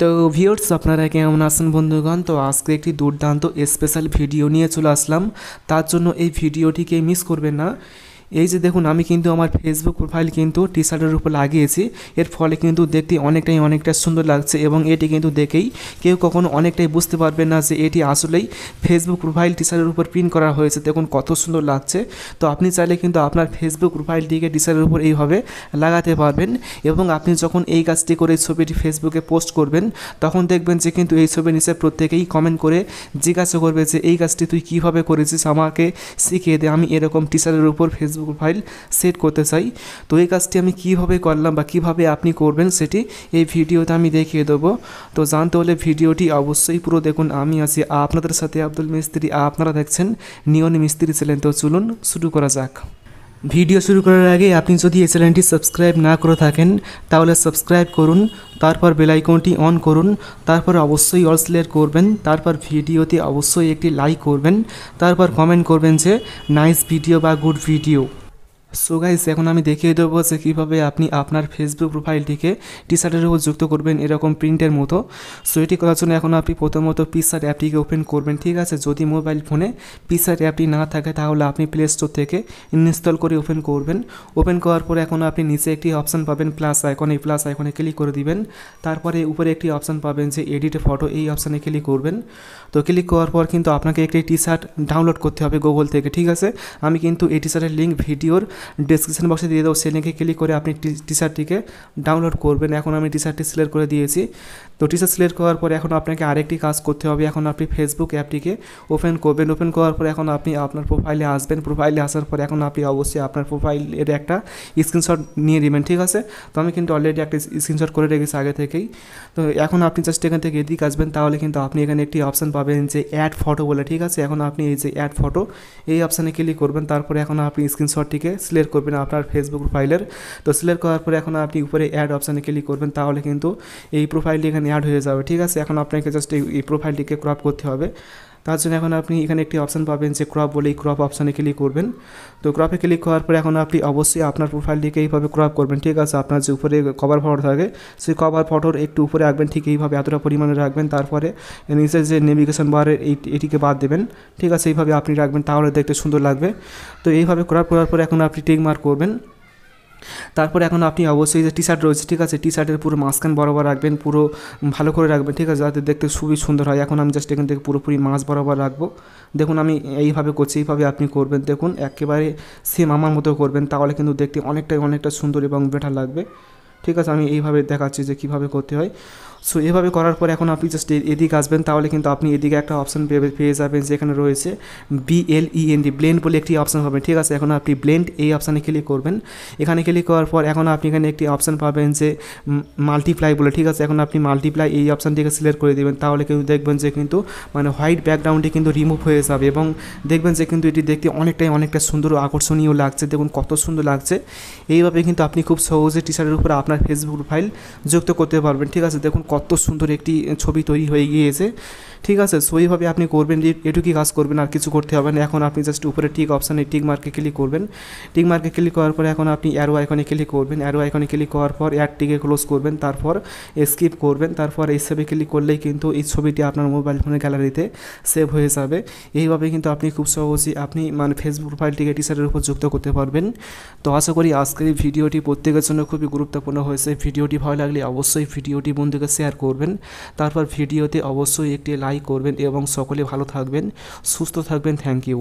তো ভিউয়ার্স স্বপ্নরকে আমনাশন বন্ধুগণ তো আজকে একটি দুর্দান্ত স্পেশাল ভিডিও নিয়ে চলে আসলাম তার জন্য এই ভিডিওটিকে মিস করবেন না এই যে দেখুন আমি কিন্তু আমার ফেসবুক প্রোফাইল কিন্তু টি শার্টের উপর লাগিয়েছি এর ফলে কিন্তু দেখতে অনেকটাই অনেকটা সুন্দর লাগছে এবং এটি কিন্তু দেখেই কেউ কখনো অনেকটাই বুঝতে পারবে না যে এটি আসলেই ফেসবুক প্রোফাইল টি শার্টের উপর প্রিন্ট করা হয়েছে দেখুন কত সুন্দর লাগছে তো আপনি চাইলে কিন্তু আপনার ফেসবুক প্রোফাইলটিকে টি শার্টের উপর এইভাবে লাগাতে পারবেন এবং আপনি যখন এই কাজটি করে ছবিটি ফেসবুকে পোস্ট করবেন তখন দেখবেন যে কিন্তু এই ছবির নিচে প্রত্যেকেই কমেন্ট করে জিজ্ঞাসা করবে যে এই কাজটি তুই কীভাবে করেছিস আমাকে শিখিয়ে দে আমি এরকম টি শার্টের উপর ফেসবুক ফেসবুক প্রোফাইল সেট করতে চাই তো এই কাজটি আমি কিভাবে করলাম বা কিভাবে আপনি করবেন সেটি এই ভিডিওতে আমি দেখিয়ে দেবো তো জানতে হলে ভিডিওটি অবশ্যই পুরো দেখুন আমি আছি আপনাদের সাথে আব্দুল মিস্ত্রি আপনারা দেখছেন নিয়ন মিস্ত্রি ছিলেন তো চলুন শুরু করা যাক ভিডিও শুরু করার আগে আপনি যদি সদি এসএলএনটি সাবস্ক্রাইব না করে থাকেন তাহলে সাবস্ক্রাইব করুন তারপর বেল আইকনটি অন করুন তারপর অবশ্যই অলস লেক করবেন তারপর ভিডিওটি অবশ্যই একটি লাইক করবেন তারপর কমেন্ট করবেন যে নাইস ভিডিও বা গুড ভিডিও সো গাইস এখন আমি দেখিয়ে দেবো যে কিভাবে আপনি আপনার ফেসবুক প্রোফাইলটিকে টি-শার্টের উপর যুক্ত করবেন এরকম প্রিন্টের মতো সো এইটি কথা শুনে এখন আপনি প্রথমত পিসার অ্যাপটিকে ওপেন করবেন ঠিক আছে যদি মোবাইল ফোনে পিসার অ্যাপটি না থাকে তাহলে আপনি প্লে স্টোর থেকে ইনস্টল করে ওপেন করবেন ওপেন করার পর এখন আপনি নিচে একটি অপশন পাবেন প্লাস আইকন এই প্লাস আইকনে ক্লিক করে দিবেন তারপরে উপরে একটি অপশন পাবেন সে এডিট ফটো এই অপশনে ক্লিক করবেন তো ক্লিক করার পর কিন্তু আপনাকে একটি টি-শার্ট ডাউনলোড করতে হবে গুগল থেকে ঠিক আছে আমি কিন্তু এই টি-শার্টের লিংক ভিডিওর ডিসক্রিপশন বক্সে দিয়ে দেবো সেই লিঙ্কে ক্লিক করে আপনি টি শার্টটিকে ডাউনলোড করবেন এখন আমি টি শার্টটি সিলেক্ট করে দিয়েছি তো টি শার্ট সিলেক্ট করার পরে এখন আপনাকে আরেকটি কাজ করতে হবে এখন আপনি ফেসবুক অ্যাপটিকে ওপেন করবেন ওপেন করার পরে এখন আপনি আপনার প্রোফাইলে আসবেন প্রোফাইলে আসার পরে এখন আপনি অবশ্যই আপনার প্রোফাইলের একটা স্ক্রিনশট নিয়ে নেবেন ঠিক আছে তো আমি কিন্তু অলরেডি একটা স্ক্রিনশট করে রেখেছি আগে থেকেই তো এখন আপনি জাস্ট এখান থেকে এদিকে আসবেন তাহলে কিন্তু আপনি এখানে একটি অপশান পাবেন যে অ্যাড ফটো বলে ঠিক আছে এখন আপনি এই যে অ্যাড ফটো এই অপশানে ক্লিক করবেন তারপরে এখন আপনি স্ক্রিনশটটিকে সিলেক্ট করবেন আপনার ফেসবুক প্রোফাইলের তো সিলেক্ট করার পরে এখন আপনি উপরে অ্যাড অপশানে ক্লিক করবেন তাহলে কিন্তু এই প্রোফাইলটি এখানে অ্যাড হয়ে যাবে ঠিক আছে এখন আপনাকে জাস্ট এই প্রোফাইলটিকে ক্রপ করতে হবে তার জন্য এখন আপনি এখানে একটি অপশান পাবেন যে ক্রপ বলে এই ক্রপ অপশানে ক্লিক করবেন তো ক্রপে ক্লিক করার পরে এখন আপনি অবশ্যই আপনার প্রোফাইলটিকে এইভাবে ক্রপ করবেন ঠিক আছে আপনার যে উপরে কভার ফটো থাকে সেই কভার ফটোর একটু উপরে রাখবেন ঠিক এইভাবে এতটা পরিমাণে রাখবেন তারপরে নিজের যে নেভিগেশন বারের এই এটিকে বাদ দেবেন ঠিক আছে এইভাবে আপনি রাখবেন তাহলে দেখতে সুন্দর লাগবে তো এইভাবে ক্রপ করার পরে এখন আপনি টেক মার্ক করবেন তারপরে এখন আপনি অবশ্যই যে টি শার্ট রয়েছে ঠিক আছে টি শার্টের পুরো মাঝখান বরাবর রাখবেন পুরো ভালো করে রাখবেন ঠিক আছে যাতে দেখতে খুবই সুন্দর হয় এখন আমি জাস্ট এখান থেকে পুরোপুরি মাছ বরাবর রাখবো দেখুন আমি এইভাবে করছি এইভাবে আপনি করবেন দেখুন একেবারে সেম আমার মতো করবেন তাহলে কিন্তু দেখতে অনেকটাই অনেকটা সুন্দর এবং বেটার লাগবে ঠিক আছে আমি এইভাবে দেখাচ্ছি যে কিভাবে করতে হয় সো এভাবে করার পর এখন আপনি জাস্ট এদিকে আসবেন তাহলে কিন্তু আপনি এদিকে একটা অপশান পেয়ে যাবেন যেখানে রয়েছে বিএলইএনডি ব্লেন্ড e বলে একটি অপশান পাবেন ঠিক আছে এখন আপনি ব্লেন্ড এই অপশানে ক্লিক করবেন এখানে ক্লিক করার পর এখন আপনি এখানে একটি অপশান পাবেন যে মাল্টিপ্লাই বলে ঠিক আছে এখন আপনি মাল্টিপ্লাই এই অপশানটিকে সিলেক্ট করে দেবেন তাহলে কিন্তু দেখবেন যে কিন্তু মানে হোয়াইট ব্যাকগ্রাউন্ডে কিন্তু রিমুভ হয়ে যাবে এবং দেখবেন যে কিন্তু এটি দেখতে অনেকটাই অনেকটা সুন্দর আকর্ষণীয় লাগছে দেখুন কত সুন্দর লাগছে এইভাবে কিন্তু আপনি খুব সহজে টি শার্টের উপরে আপনার আপনার ফেসবুক প্রোফাইল যুক্ত করতে পারবেন ঠিক আছে দেখুন কত সুন্দর একটি ছবি তৈরি হয়ে গিয়েছে ঠিক আছে সইভাবে আপনি করবেন এটুকুই কাজ করবেন আর কিছু করতে হবে না এখন আপনি জাস্ট উপরে টিক অপশানে টিক মার্কে ক্লিক করবেন টিক মার্কে ক্লিক করার পরে এখন আপনি অ্যারো আইকনে ক্লিক করবেন অ্যারো আইকনে ক্লিক করার পর অ্যাড টিকে ক্লোজ করবেন তারপর স্কিপ করবেন তারপর এই সেভে ক্লিক করলেই কিন্তু এই ছবিটি আপনার মোবাইল ফোনের গ্যালারিতে সেভ হয়ে যাবে এইভাবে কিন্তু আপনি খুব সহজেই আপনি মানে ফেসবুক প্রোফাইলটিকে টিচারের উপর যুক্ত করতে পারবেন তো আশা করি আজকের এই ভিডিওটি প্রত্যেকের জন্য খুবই গুরুত্বপূর্ণ ভালো হয়েছে ভিডিওটি ভালো লাগলে অবশ্যই ভিডিওটি বন্ধুকে শেয়ার করবেন তারপর ভিডিওতে অবশ্যই একটি লাইক করবেন এবং সকলে ভালো থাকবেন সুস্থ থাকবেন থ্যাংক ইউ